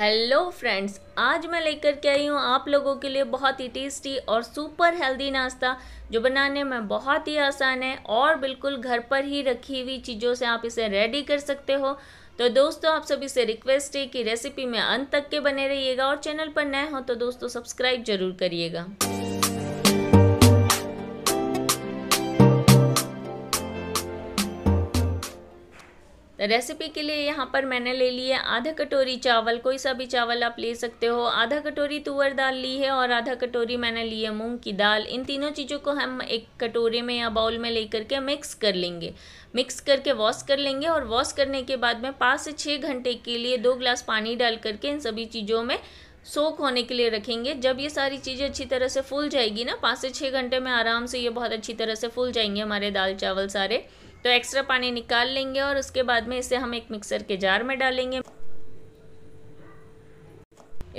Hello friends आज मैं लेकर के आई हूँ आप लोगों के लिए बहुत ही टेस्टी और सुपर हेल्दी नाश्ता जो बनाने में बहुत ही आसान है और बिल्कुल घर पर ही रखी हुई चीज़ों से आप इसे रेडी कर सकते हो तो दोस्तों आप सभी से रिक्वेस्ट है कि रेसिपी में अंत तक के बने रहिएगा और चैनल पर नए हो तो दोस्तों सब्सक्राइब जरूर करिएगा रेसिपी के लिए यहाँ पर मैंने ले ली है आधा कटोरी चावल कोई सा भी चावल आप ले सकते हो आधा कटोरी तुअर दाल ली है और आधा कटोरी मैंने ली है मूंग की दाल इन तीनों चीज़ों को हम एक कटोरे में या बाउल में लेकर के मिक्स कर लेंगे मिक्स करके वॉश कर लेंगे और वॉश करने के बाद में पाँच से छः घंटे के लिए दो ग्लास पानी डाल करके इन सभी चीज़ों में सोख होने के लिए रखेंगे जब ये सारी चीज़ें अच्छी तरह से फूल जाएगी ना पाँच से छः घंटे में आराम से ये बहुत अच्छी तरह से फूल जाएंगे हमारे दाल चावल सारे तो एक्स्ट्रा पानी निकाल लेंगे और उसके बाद में इसे हम एक मिक्सर के जार में डालेंगे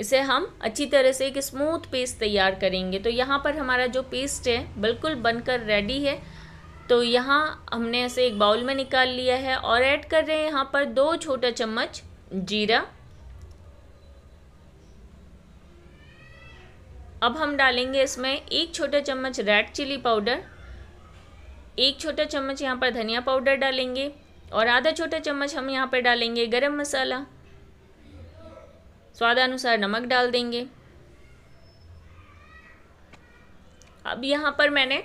इसे हम अच्छी तरह से एक स्मूथ पेस्ट तैयार करेंगे तो यहाँ पर हमारा जो पेस्ट है बिल्कुल बनकर रेडी है तो यहाँ हमने इसे एक बाउल में निकाल लिया है और ऐड कर रहे हैं यहाँ पर दो छोटा चम्मच जीरा अब हम डालेंगे इसमें एक छोटा चम्मच रेड चिली पाउडर एक छोटा चम्मच यहाँ पर धनिया पाउडर डालेंगे और आधा छोटा चम्मच हम यहाँ पर डालेंगे गरम मसाला स्वादानुसार नमक डाल देंगे अब यहाँ पर मैंने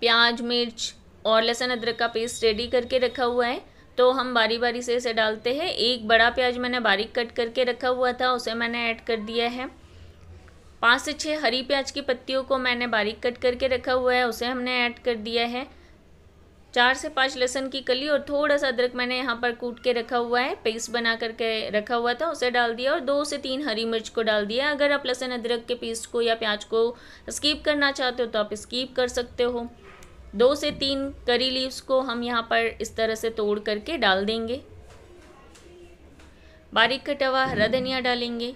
प्याज मिर्च और लहसुन अदरक का पेस्ट रेडी करके रखा हुआ है तो हम बारी बारी से इसे डालते हैं एक बड़ा प्याज मैंने बारीक कट करके रखा हुआ था उसे मैंने ऐड कर दिया है पाँच से छः हरी प्याज की पत्तियों को मैंने बारीक कट करके रखा हुआ है उसे हमने ऐड कर दिया है चार से पाँच लहसुन की कली और थोड़ा सा अदरक मैंने यहाँ पर कूट के रखा हुआ है पेस्ट बना करके रखा हुआ था उसे डाल दिया और दो से तीन हरी मिर्च को डाल दिया अगर आप लहसुन अदरक के पेस्ट को या प्याज को स्कीप करना चाहते हो तो आप स्कीप कर सकते हो दो से तीन करी लीव्स को हम यहाँ पर इस तरह से तोड़ करके डाल देंगे बारीक कटा हुआ हरा धनिया डालेंगे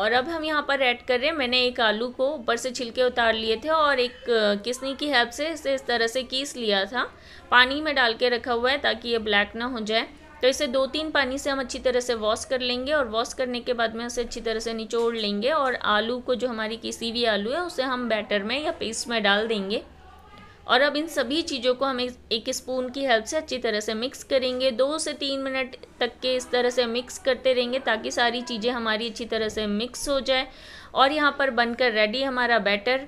और अब हम यहाँ पर ऐड कर रहे हैं मैंने एक आलू को ऊपर से छिलके उतार लिए थे और एक किसनी की हेल्प से इसे इस तरह से कीस लिया था पानी में डाल के रखा हुआ है ताकि ये ब्लैक ना हो जाए तो इसे दो तीन पानी से हम अच्छी तरह से वॉश कर लेंगे और वॉश करने के बाद में उसे अच्छी तरह से निचोड़ लेंगे और आलू को जो हमारी किसी भी आलू है उसे हम बैटर में या पेस्ट में डाल देंगे और अब इन सभी चीज़ों को हम एक स्पून की हेल्प से अच्छी तरह से मिक्स करेंगे दो से तीन मिनट तक के इस तरह से मिक्स करते रहेंगे ताकि सारी चीज़ें हमारी अच्छी तरह से मिक्स हो जाए और यहाँ पर बनकर रेडी हमारा बैटर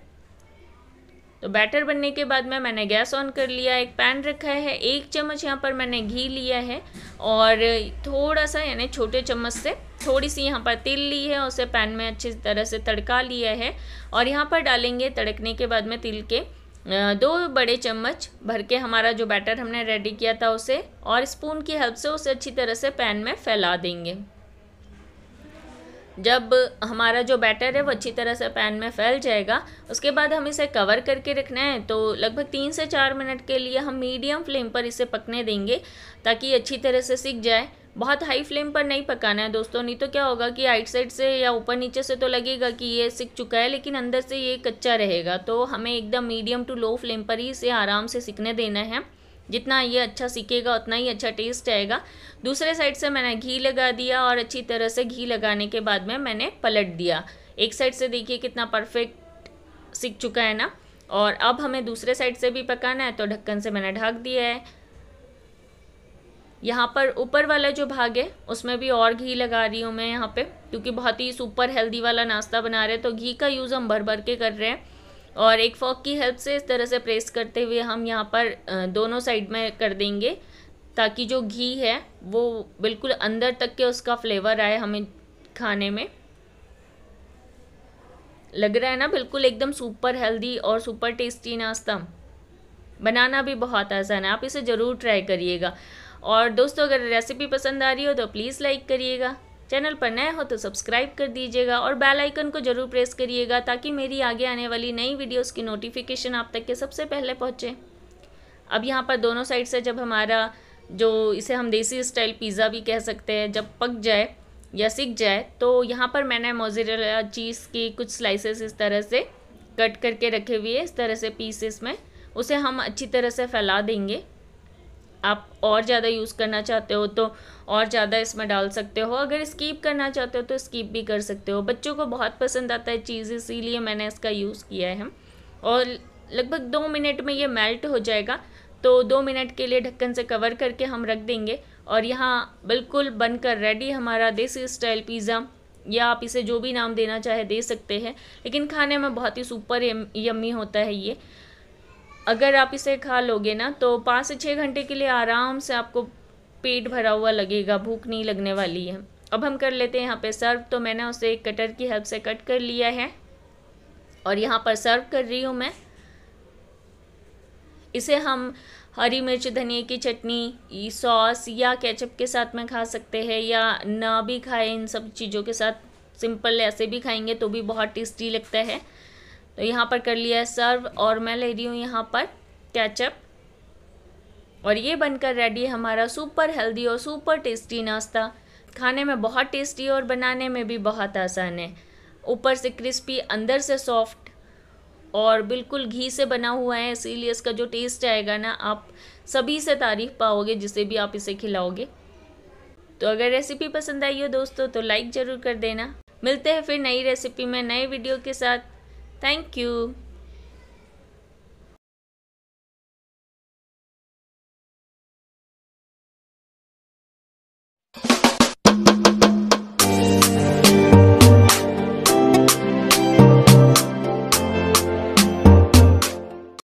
तो बैटर बनने के बाद में मैंने गैस ऑन कर लिया एक पैन रखा है एक चम्मच यहाँ पर मैंने घी लिया है और थोड़ा सा यानी छोटे चम्मच से थोड़ी सी यहाँ पर तिल ली है उसे पैन में अच्छी तरह से तड़का लिया है और यहाँ पर डालेंगे तड़कने के बाद में तिल के दो बड़े चम्मच भर के हमारा जो बैटर हमने रेडी किया था उसे और स्पून की हेल्प से उसे अच्छी तरह से पैन में फैला देंगे जब हमारा जो बैटर है वो अच्छी तरह से पैन में फैल जाएगा उसके बाद हम इसे कवर करके रखना है तो लगभग तीन से चार मिनट के लिए हम मीडियम फ्लेम पर इसे पकने देंगे ताकि अच्छी तरह से सीख जाए बहुत हाई फ्लेम पर नहीं पकाना है दोस्तों नहीं तो क्या होगा कि आइट साइड से या ऊपर नीचे से तो लगेगा कि ये सिक चुका है लेकिन अंदर से ये कच्चा रहेगा तो हमें एकदम मीडियम टू लो फ्लेम पर ही इसे आराम से सिकने देना है जितना ये अच्छा सीखेगा उतना ही अच्छा टेस्ट आएगा दूसरे साइड से मैंने घी लगा दिया और अच्छी तरह से घी लगाने के बाद में मैंने पलट दिया एक साइड से देखिए कितना परफेक्ट सीख चुका है ना और अब हमें दूसरे साइड से भी पकाना है तो ढक्कन से मैंने ढक दिया है यहाँ पर ऊपर वाला जो भाग है उसमें भी और घी लगा रही हूँ मैं यहाँ पे क्योंकि बहुत ही सुपर हेल्दी वाला नाश्ता बना रहे हैं तो घी का यूज़ हम भर भर के कर रहे हैं और एक फॉक की हेल्प से इस तरह से प्रेस करते हुए हम यहाँ पर दोनों साइड में कर देंगे ताकि जो घी है वो बिल्कुल अंदर तक के उसका फ्लेवर आए हमें खाने में लग रहा है ना बिल्कुल एकदम सुपर हेल्दी और सुपर टेस्टी नाश्ता बनाना भी बहुत आसान है आप इसे ज़रूर ट्राई करिएगा और दोस्तों अगर रेसिपी पसंद आ रही हो तो प्लीज़ लाइक करिएगा चैनल पर नए हो तो सब्सक्राइब कर दीजिएगा और बेल आइकन को ज़रूर प्रेस करिएगा ताकि मेरी आगे आने वाली नई वीडियोस की नोटिफिकेशन आप तक के सबसे पहले पहुँचे अब यहाँ पर दोनों साइड से जब हमारा जो इसे हम देसी स्टाइल पिज़्ज़ा भी कह सकते हैं जब पक जाए या सीख जाए तो यहाँ पर मैंने मोजरेला चीज़ की कुछ स्लाइसेस इस तरह से कट करके रखे हुए इस तरह से पीसेस में उसे हम अच्छी तरह से फैला देंगे आप और ज़्यादा यूज़ करना चाहते हो तो और ज़्यादा इसमें डाल सकते हो अगर स्कीप करना चाहते हो तो स्कीप भी कर सकते हो बच्चों को बहुत पसंद आता है चीज़ इसीलिए मैंने इसका यूज़ किया है और लगभग दो मिनट में ये मेल्ट हो जाएगा तो दो मिनट के लिए ढक्कन से कवर करके हम रख देंगे और यहाँ बिल्कुल बनकर रेडी हमारा देसी स्टाइल पिज़्ज़ा या आप इसे जो भी नाम देना चाहे दे सकते हैं लेकिन खाने में बहुत ही सुपर यम्मी होता है ये अगर आप इसे खा लोगे ना तो पाँच से छः घंटे के लिए आराम से आपको पेट भरा हुआ लगेगा भूख नहीं लगने वाली है अब हम कर लेते हैं यहाँ पे सर्व तो मैंने उसे एक कटर की हेल्प से कट कर लिया है और यहाँ पर सर्व कर रही हूँ मैं इसे हम हरी मिर्च धनिया की चटनी सॉस या केचप के साथ में खा सकते हैं या ना भी खाएं इन सब चीज़ों के साथ सिंपल ऐसे भी खाएंगे तो भी बहुत टेस्टी लगता है तो यहाँ पर कर लिया है सर्व और मैं ले रही हूँ यहाँ पर कैचअप और ये बनकर रेडी है हमारा सुपर हेल्दी और सुपर टेस्टी नाश्ता खाने में बहुत टेस्टी और बनाने में भी बहुत आसान है ऊपर से क्रिस्पी अंदर से सॉफ्ट और बिल्कुल घी से बना हुआ है इसीलिए इसका जो टेस्ट आएगा ना आप सभी से तारीफ पाओगे जिसे भी आप इसे खिलाओगे तो अगर रेसिपी पसंद आई हो दोस्तों तो लाइक ज़रूर कर देना मिलते हैं फिर नई रेसिपी में नए वीडियो के साथ Thank you.